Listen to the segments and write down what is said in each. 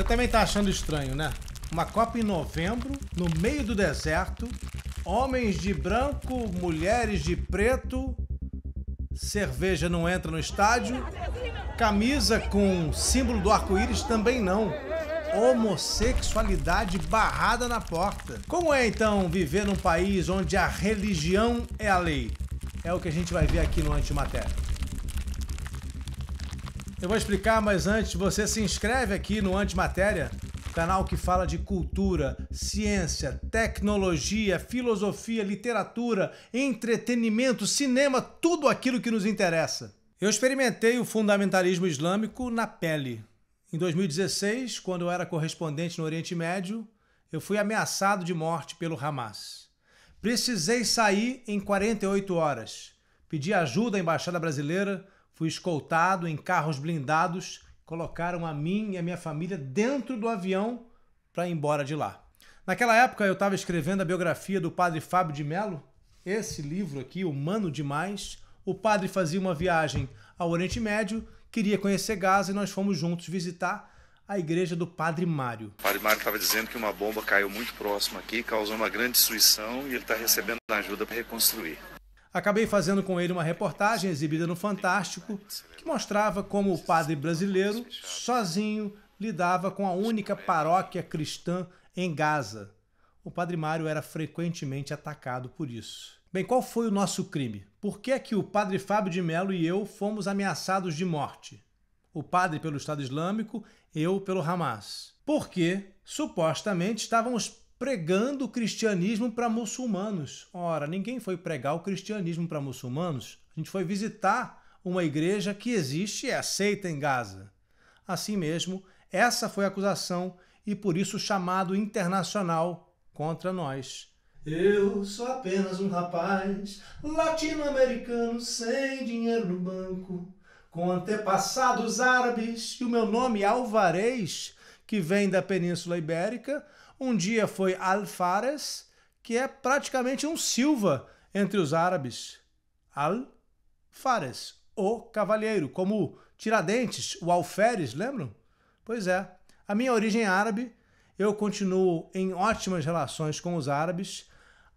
Você também tá achando estranho, né? Uma Copa em novembro, no meio do deserto, homens de branco, mulheres de preto, cerveja não entra no estádio, camisa com símbolo do arco-íris também não. Homossexualidade barrada na porta. Como é então viver num país onde a religião é a lei? É o que a gente vai ver aqui no Antimatéria. Eu vou explicar, mas antes você se inscreve aqui no Antimatéria, canal que fala de cultura, ciência, tecnologia, filosofia, literatura, entretenimento, cinema, tudo aquilo que nos interessa. Eu experimentei o fundamentalismo islâmico na pele. Em 2016, quando eu era correspondente no Oriente Médio, eu fui ameaçado de morte pelo Hamas. Precisei sair em 48 horas. Pedi ajuda à embaixada brasileira Fui escoltado em carros blindados, colocaram a mim e a minha família dentro do avião para ir embora de lá. Naquela época eu estava escrevendo a biografia do padre Fábio de Mello, esse livro aqui, Humano Demais. O padre fazia uma viagem ao Oriente Médio, queria conhecer Gaza e nós fomos juntos visitar a igreja do Padre Mário. O Padre Mário estava dizendo que uma bomba caiu muito próximo aqui, causou uma grande destruição e ele está recebendo ajuda para reconstruir. Acabei fazendo com ele uma reportagem exibida no Fantástico que mostrava como o padre brasileiro, sozinho, lidava com a única paróquia cristã em Gaza. O padre Mário era frequentemente atacado por isso. Bem, qual foi o nosso crime? Por que é que o padre Fábio de Mello e eu fomos ameaçados de morte? O padre pelo Estado Islâmico, eu pelo Hamas. Porque supostamente estávamos pregando o cristianismo para muçulmanos. Ora, ninguém foi pregar o cristianismo para muçulmanos. A gente foi visitar uma igreja que existe e é aceita em Gaza. Assim mesmo, essa foi a acusação e por isso o chamado internacional contra nós. Eu sou apenas um rapaz latino-americano sem dinheiro no banco, com antepassados árabes e o meu nome é Alvarez, que vem da Península Ibérica, um dia foi Al-Fares, que é praticamente um Silva entre os árabes. Al-Fares, o cavalheiro, como Tiradentes, o Alferes, lembram? Pois é. A minha origem é árabe, eu continuo em ótimas relações com os árabes,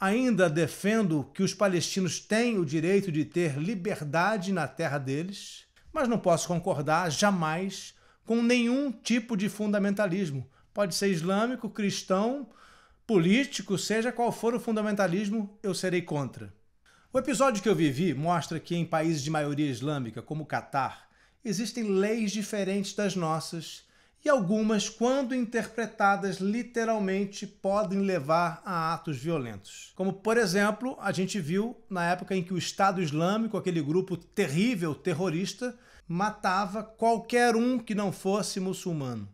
ainda defendo que os palestinos têm o direito de ter liberdade na terra deles, mas não posso concordar jamais com nenhum tipo de fundamentalismo, pode ser islâmico, cristão, político, seja qual for o fundamentalismo, eu serei contra. O episódio que eu vivi mostra que em países de maioria islâmica, como o Catar, existem leis diferentes das nossas e algumas, quando interpretadas literalmente, podem levar a atos violentos. Como, por exemplo, a gente viu na época em que o Estado Islâmico, aquele grupo terrível terrorista, matava qualquer um que não fosse muçulmano.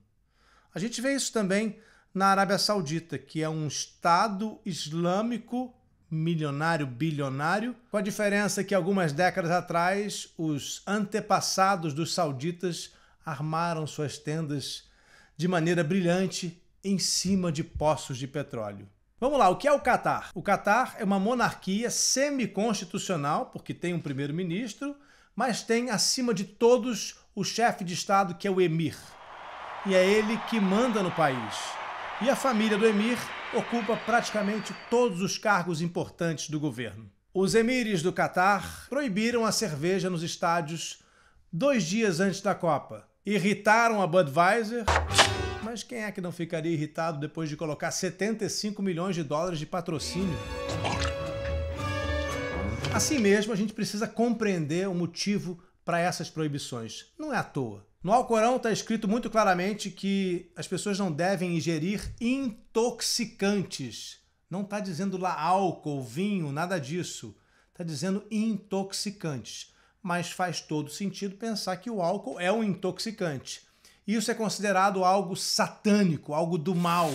A gente vê isso também na Arábia Saudita, que é um Estado islâmico milionário, bilionário, com a diferença que algumas décadas atrás os antepassados dos sauditas armaram suas tendas de maneira brilhante em cima de poços de petróleo. Vamos lá, o que é o Catar? O Catar é uma monarquia semiconstitucional, porque tem um primeiro-ministro, mas tem acima de todos o chefe de Estado, que é o emir e é ele que manda no país. E a família do emir ocupa praticamente todos os cargos importantes do governo. Os emires do Catar proibiram a cerveja nos estádios dois dias antes da Copa. Irritaram a Budweiser, mas quem é que não ficaria irritado depois de colocar 75 milhões de dólares de patrocínio? Assim mesmo, a gente precisa compreender o motivo para essas proibições. Não é à toa. No Alcorão está escrito muito claramente que as pessoas não devem ingerir intoxicantes. Não está dizendo lá álcool, vinho, nada disso. Está dizendo intoxicantes. Mas faz todo sentido pensar que o álcool é um intoxicante. Isso é considerado algo satânico, algo do mal,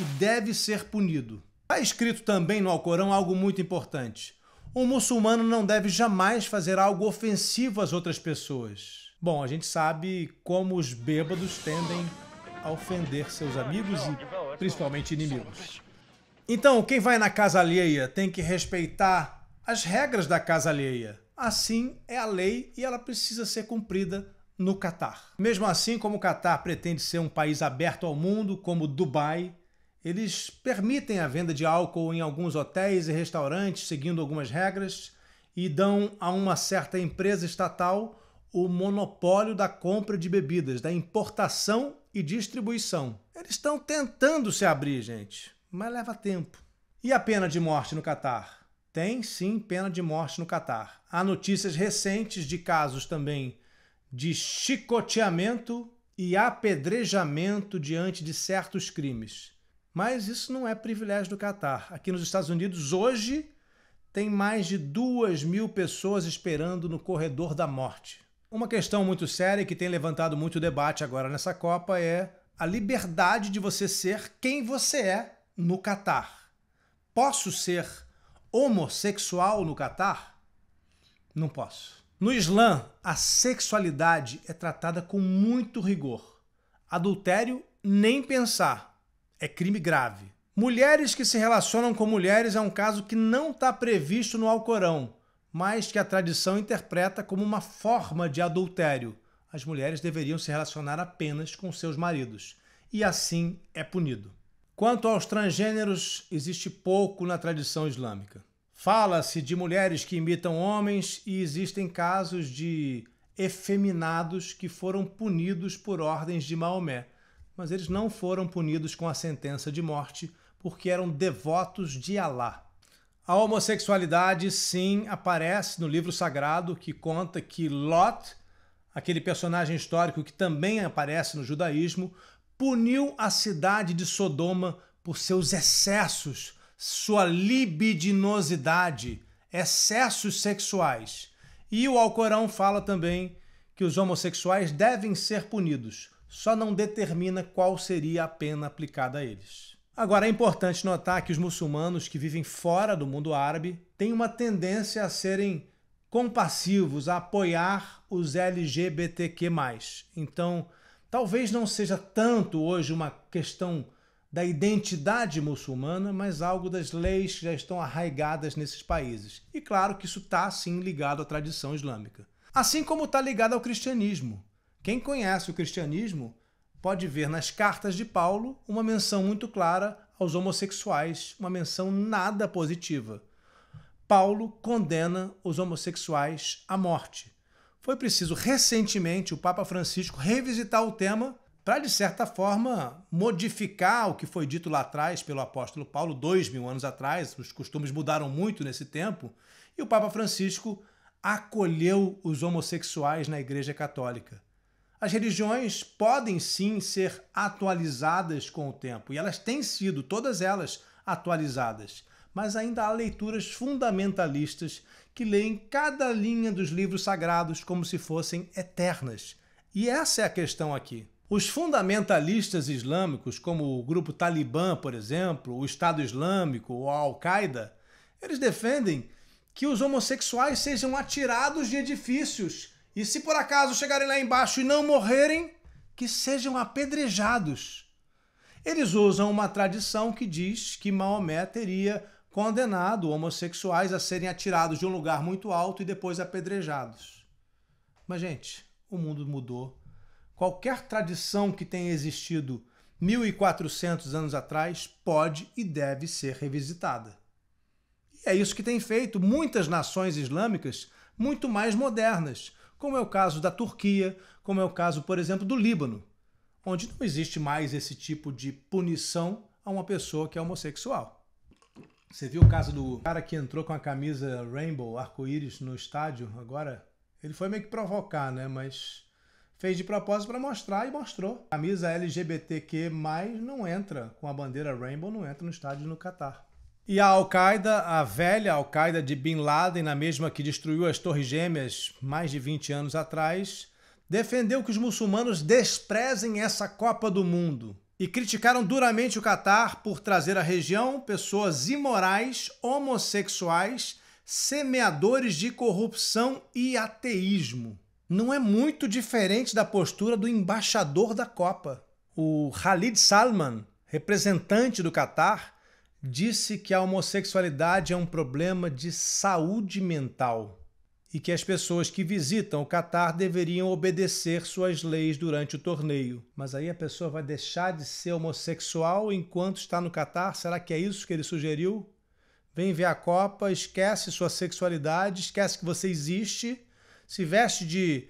e deve ser punido. Está escrito também no Alcorão algo muito importante. Um muçulmano não deve jamais fazer algo ofensivo às outras pessoas. Bom, a gente sabe como os bêbados tendem a ofender seus amigos e principalmente inimigos. Então, quem vai na casa alheia tem que respeitar as regras da casa alheia. Assim é a lei e ela precisa ser cumprida no Catar. Mesmo assim, como o Catar pretende ser um país aberto ao mundo, como Dubai, eles permitem a venda de álcool em alguns hotéis e restaurantes, seguindo algumas regras, e dão a uma certa empresa estatal o monopólio da compra de bebidas, da importação e distribuição. Eles estão tentando se abrir, gente, mas leva tempo. E a pena de morte no Catar? Tem sim pena de morte no Catar. Há notícias recentes de casos também de chicoteamento e apedrejamento diante de certos crimes. Mas isso não é privilégio do Catar. Aqui nos Estados Unidos, hoje, tem mais de duas mil pessoas esperando no corredor da morte. Uma questão muito séria que tem levantado muito debate agora nessa Copa é a liberdade de você ser quem você é no Catar. Posso ser homossexual no Catar? Não posso. No Islã, a sexualidade é tratada com muito rigor. Adultério, nem pensar. É crime grave. Mulheres que se relacionam com mulheres é um caso que não está previsto no Alcorão mas que a tradição interpreta como uma forma de adultério. As mulheres deveriam se relacionar apenas com seus maridos, e assim é punido. Quanto aos transgêneros, existe pouco na tradição islâmica. Fala-se de mulheres que imitam homens e existem casos de efeminados que foram punidos por ordens de Maomé, mas eles não foram punidos com a sentença de morte porque eram devotos de Alá. A homossexualidade, sim, aparece no livro sagrado que conta que Lot, aquele personagem histórico que também aparece no judaísmo, puniu a cidade de Sodoma por seus excessos, sua libidinosidade, excessos sexuais. E o Alcorão fala também que os homossexuais devem ser punidos, só não determina qual seria a pena aplicada a eles. Agora, é importante notar que os muçulmanos que vivem fora do mundo árabe têm uma tendência a serem compassivos, a apoiar os LGBTQ. Então, talvez não seja tanto hoje uma questão da identidade muçulmana, mas algo das leis que já estão arraigadas nesses países. E claro que isso está sim ligado à tradição islâmica. Assim como está ligado ao cristianismo. Quem conhece o cristianismo pode ver nas cartas de Paulo uma menção muito clara aos homossexuais, uma menção nada positiva. Paulo condena os homossexuais à morte. Foi preciso recentemente o Papa Francisco revisitar o tema para, de certa forma, modificar o que foi dito lá atrás pelo apóstolo Paulo, dois mil anos atrás. Os costumes mudaram muito nesse tempo. E o Papa Francisco acolheu os homossexuais na Igreja Católica. As religiões podem sim ser atualizadas com o tempo, e elas têm sido, todas elas, atualizadas. Mas ainda há leituras fundamentalistas que leem cada linha dos livros sagrados como se fossem eternas. E essa é a questão aqui. Os fundamentalistas islâmicos, como o grupo Talibã, por exemplo, o Estado Islâmico ou a Al-Qaeda, eles defendem que os homossexuais sejam atirados de edifícios e se por acaso chegarem lá embaixo e não morrerem, que sejam apedrejados. Eles usam uma tradição que diz que Maomé teria condenado homossexuais a serem atirados de um lugar muito alto e depois apedrejados. Mas, gente, o mundo mudou. Qualquer tradição que tenha existido 1400 anos atrás pode e deve ser revisitada. E é isso que tem feito muitas nações islâmicas muito mais modernas como é o caso da Turquia, como é o caso, por exemplo, do Líbano, onde não existe mais esse tipo de punição a uma pessoa que é homossexual. Você viu o caso do cara que entrou com a camisa rainbow, arco-íris, no estádio agora? Ele foi meio que provocar, né? Mas fez de propósito para mostrar e mostrou. camisa LGBTQ+, não entra com a bandeira rainbow, não entra no estádio no Catar. E a Al-Qaeda, a velha Al-Qaeda de Bin Laden, na mesma que destruiu as Torres Gêmeas mais de 20 anos atrás, defendeu que os muçulmanos desprezem essa Copa do Mundo e criticaram duramente o Catar por trazer à região pessoas imorais, homossexuais, semeadores de corrupção e ateísmo. Não é muito diferente da postura do embaixador da Copa, o Khalid Salman, representante do Catar disse que a homossexualidade é um problema de saúde mental e que as pessoas que visitam o Catar deveriam obedecer suas leis durante o torneio. Mas aí a pessoa vai deixar de ser homossexual enquanto está no Catar? Será que é isso que ele sugeriu? Vem ver a Copa, esquece sua sexualidade, esquece que você existe, se veste de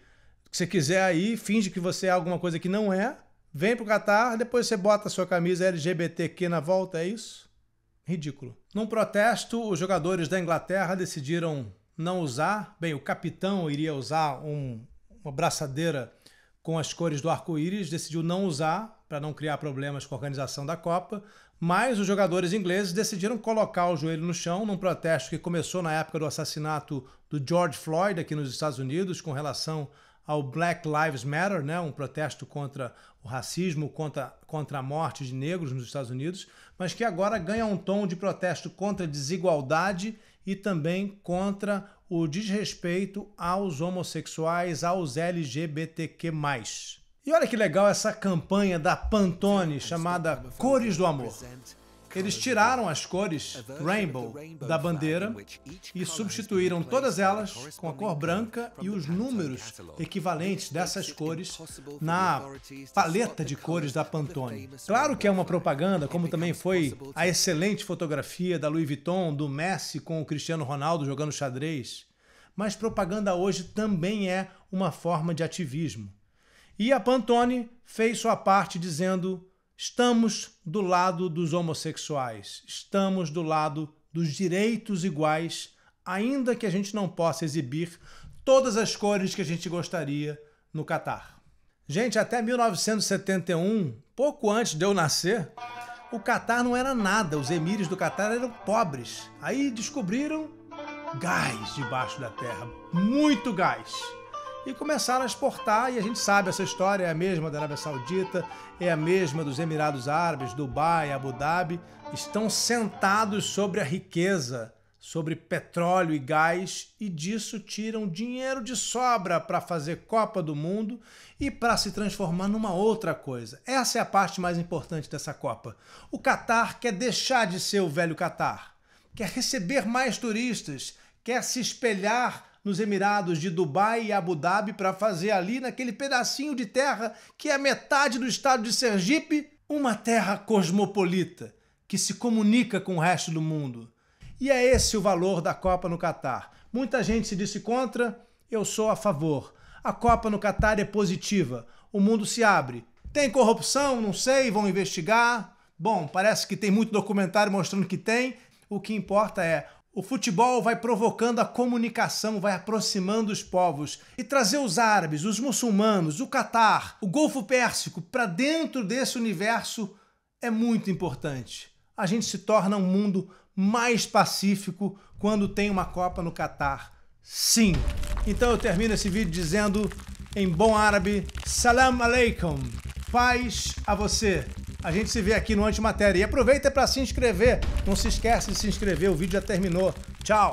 que você quiser aí, finge que você é alguma coisa que não é, vem pro Catar, depois você bota a sua camisa LGBTQ na volta, é isso? Ridículo. Num protesto, os jogadores da Inglaterra decidiram não usar. Bem, o capitão iria usar um, uma braçadeira com as cores do arco-íris, decidiu não usar para não criar problemas com a organização da Copa, mas os jogadores ingleses decidiram colocar o joelho no chão num protesto que começou na época do assassinato do George Floyd aqui nos Estados Unidos com relação ao Black Lives Matter, né, um protesto contra o racismo, contra, contra a morte de negros nos Estados Unidos, mas que agora ganha um tom de protesto contra a desigualdade e também contra o desrespeito aos homossexuais, aos LGBTQ+. E olha que legal essa campanha da Pantone chamada Cores do Amor eles tiraram as cores Rainbow da bandeira e substituíram todas elas com a cor branca e os números equivalentes dessas cores na paleta de cores da Pantone. Claro que é uma propaganda, como também foi a excelente fotografia da Louis Vuitton, do Messi com o Cristiano Ronaldo jogando xadrez. Mas propaganda hoje também é uma forma de ativismo. E a Pantone fez sua parte dizendo Estamos do lado dos homossexuais, estamos do lado dos direitos iguais, ainda que a gente não possa exibir todas as cores que a gente gostaria no Catar. Gente, até 1971, pouco antes de eu nascer, o Catar não era nada, os emires do Catar eram pobres. Aí descobriram gás debaixo da terra, muito gás e começaram a exportar. E a gente sabe essa história é a mesma da Arábia Saudita, é a mesma dos Emirados Árabes, Dubai, Abu Dhabi. Estão sentados sobre a riqueza, sobre petróleo e gás e disso tiram dinheiro de sobra para fazer Copa do Mundo e para se transformar numa outra coisa. Essa é a parte mais importante dessa Copa. O Catar quer deixar de ser o velho Catar, quer receber mais turistas, quer se espelhar nos Emirados de Dubai e Abu Dhabi para fazer ali, naquele pedacinho de terra que é metade do estado de Sergipe, uma terra cosmopolita que se comunica com o resto do mundo. E é esse o valor da Copa no Catar. Muita gente se disse contra, eu sou a favor. A Copa no Catar é positiva. O mundo se abre. Tem corrupção? Não sei, vão investigar. Bom, parece que tem muito documentário mostrando que tem. O que importa é o futebol vai provocando a comunicação, vai aproximando os povos e trazer os árabes, os muçulmanos, o Catar, o Golfo Pérsico para dentro desse universo é muito importante. A gente se torna um mundo mais pacífico quando tem uma Copa no Catar. Sim. Então eu termino esse vídeo dizendo em bom árabe: Salam alaikum. Paz a você. A gente se vê aqui no Antimatéria. E aproveita para se inscrever. Não se esquece de se inscrever, o vídeo já terminou. Tchau!